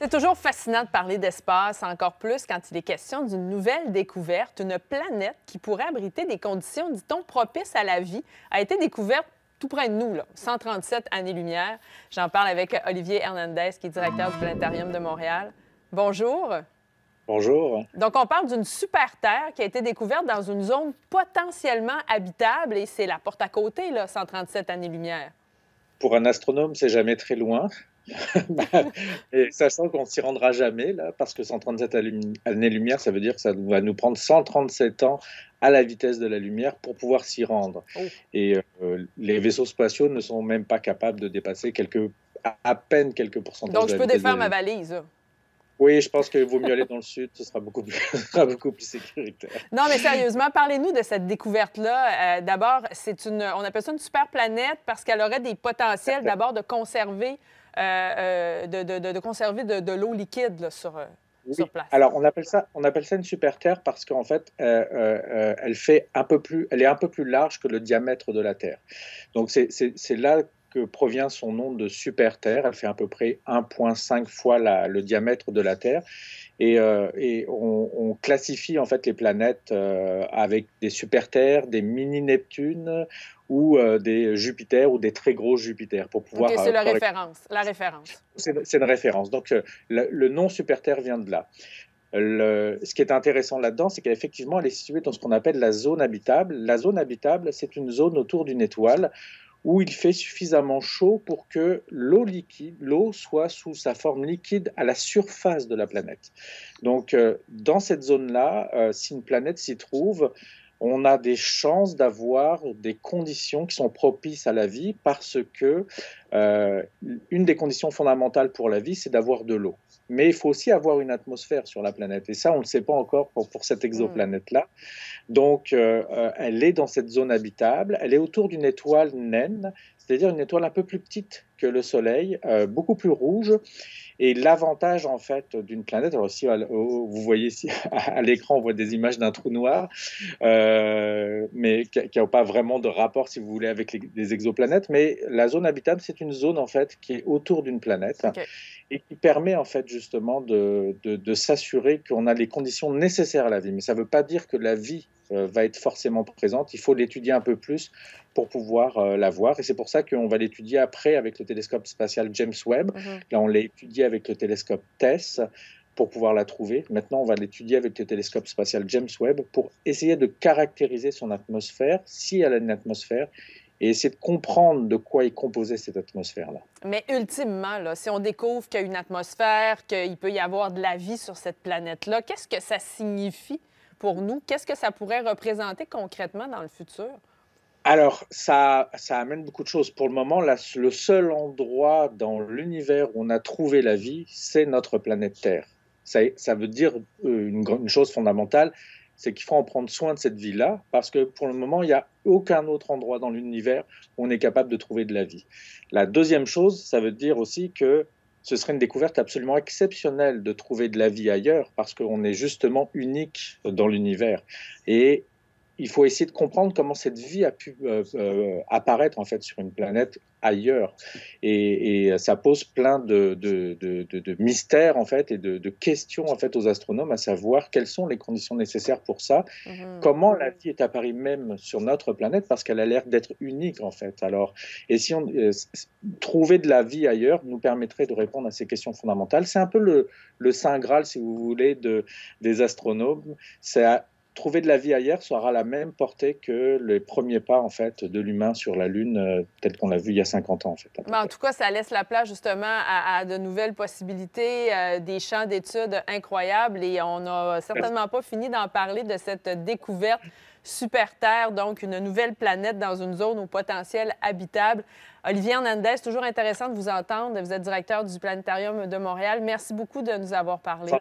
C'est toujours fascinant de parler d'espace, encore plus quand il est question d'une nouvelle découverte. Une planète qui pourrait abriter des conditions, dit-on, propices à la vie, a été découverte tout près de nous, 137 années-lumière. J'en parle avec Olivier Hernandez, qui est directeur du Planétarium de Montréal. Bonjour. Bonjour. Donc, on parle d'une super Terre qui a été découverte dans une zone potentiellement habitable et c'est la porte à côté, 137 années-lumière. Pour un astronome, c'est jamais très loin et sachant qu'on s'y rendra jamais, là, parce que 137 années-lumière, ça veut dire que ça va nous prendre 137 ans à la vitesse de la lumière pour pouvoir s'y rendre. Oh. Et euh, les vaisseaux spatiaux ne sont même pas capables de dépasser quelques, à peine quelques pourcentages. Donc, je peux défaire ma valise. Oui, je pense qu'il vaut mieux aller dans le sud, ce sera beaucoup plus, beaucoup plus sécuritaire. Non, mais sérieusement, parlez-nous de cette découverte-là. Euh, d'abord, c'est une, on appelle ça une super planète parce qu'elle aurait des potentiels d'abord de conserver euh, euh, de, de, conserver de, l'eau liquide là, sur, euh, sur, place. Alors, on appelle ça, on appelle ça une Terre parce qu'en fait, elle, fait un peu plus, elle est un peu plus large que le diamètre de la Terre. Donc, c'est là que provient son nom de super Terre. Elle fait à peu près 1,5 fois le diamètre de la Terre. Et, euh, on, classifie en fait les planètes euh, avec des super Terres, des mini Neptunes ou euh, des Jupiters ou des très gros Jupiters pour pouvoir. c'est la référence. La référence. C'est une référence. Donc le, nom super Terre vient de là. ce qui est intéressant là-dedans, c'est qu'effectivement, elle est située dans ce qu'on appelle la zone habitable. La zone habitable, c'est une zone autour d'une étoile où il fait suffisamment chaud pour que l'eau liquide, l'eau soit sous sa forme liquide à la surface de la planète. Donc, euh, dans cette zone-là, euh, si une planète s'y trouve, on a des chances d'avoir des conditions qui sont propices à la vie parce que euh, une des conditions fondamentales pour la vie, c'est d'avoir de l'eau. Mais il faut aussi avoir une atmosphère sur la planète. Et ça, on ne le sait pas encore pour, cette exoplanète-là. Donc, euh, euh, elle est dans cette zone habitable. Elle est autour d'une étoile naine, c'est-à-dire une étoile un peu plus petite que le Soleil, euh, beaucoup plus rouge. Et l'avantage, en fait, d'une planète, alors si vous voyez ici à l'écran, on voit des images d'un trou noir, mais qui n'ont pas vraiment de rapport, si vous voulez, avec les, exoplanètes, mais la zone habitable, c'est une zone, en fait, qui est autour d'une planète et qui permet, en fait, justement de, s'assurer qu'on a les conditions nécessaires à la vie. Mais ça ne veut pas dire que la vie euh, va être forcément présente. Il faut l'étudier un peu plus pour pouvoir euh, la voir. Et c'est pour ça qu'on va l'étudier après avec le télescope spatial James Webb. Mhm. Là, on l'a étudié avec le télescope TESS pour pouvoir la trouver. Maintenant, on va l'étudier avec le télescope spatial James Webb pour essayer de caractériser son atmosphère, si elle a une atmosphère, et essayer de comprendre de quoi est composée cette atmosphère-là. Mais ultimement, là, si on découvre qu'il y a une atmosphère, qu'il peut y avoir de la vie sur cette planète-là, qu'est-ce que ça signifie pour nous? Qu'est-ce que ça pourrait représenter concrètement dans le futur? Alors, ça, ça amène beaucoup de choses. Pour le moment, le seul endroit dans l'univers où on a trouvé la vie, c'est notre planète Terre. Ça, ça veut dire euh, une, une chose fondamentale, c'est qu'il faut en prendre soin de cette vie-là, parce que pour le moment, il n'y a aucun autre endroit dans l'univers où on est capable de trouver de la vie. La deuxième chose, ça veut dire aussi que ce serait une découverte absolument exceptionnelle de trouver de la vie ailleurs, parce qu'on est justement unique dans l'univers. Et il faut essayer de comprendre comment cette vie a pu euh, euh, apparaître en fait sur une planète ailleurs. Et, ça pose plein de, mystères en fait et de, questions en fait aux astronomes à savoir quelles sont les conditions nécessaires pour ça, mhm. comment la vie est apparue même sur notre planète parce qu'elle a l'air d'être unique en fait. Alors, et si on euh, trouver de la vie ailleurs nous permettrait de répondre à ces questions fondamentales. C'est un peu le, saint graal si vous voulez des astronomes. C'est trouver de la vie ailleurs sera la même portée que les premiers pas en fait de l'humain sur la Lune, euh, tel qu'on l'a vu il y a 50 ans en fait. Mais en tout cas, ça laisse la place justement à, de nouvelles possibilités, euh, des champs d'études incroyables et on n'a certainement pas fini d'en parler de cette découverte Super Terre, donc une nouvelle planète dans une zone au potentiel habitable. Olivier Hernandez, toujours intéressant de vous entendre. Vous êtes directeur du Planétarium de Montréal. Merci beaucoup de nous avoir parlé.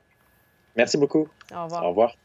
Merci beaucoup. Au revoir. Au revoir.